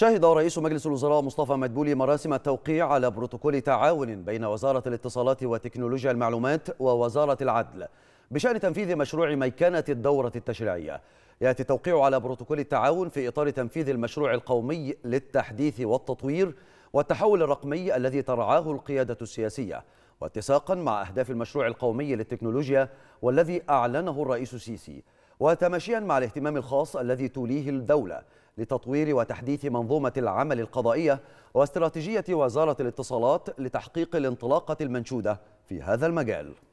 شهد رئيس مجلس الوزراء مصطفى مدبولي مراسم التوقيع على بروتوكول تعاون بين وزارة الاتصالات وتكنولوجيا المعلومات ووزارة العدل بشأن تنفيذ مشروع ميكنة الدورة التشريعية يأتي التوقيع على بروتوكول التعاون في إطار تنفيذ المشروع القومي للتحديث والتطوير والتحول الرقمي الذي ترعاه القيادة السياسية واتساقا مع أهداف المشروع القومي للتكنولوجيا والذي أعلنه الرئيس السيسي وتماشيا مع الاهتمام الخاص الذي توليه الدولة لتطوير وتحديث منظومة العمل القضائية واستراتيجية وزارة الاتصالات لتحقيق الانطلاقة المنشودة في هذا المجال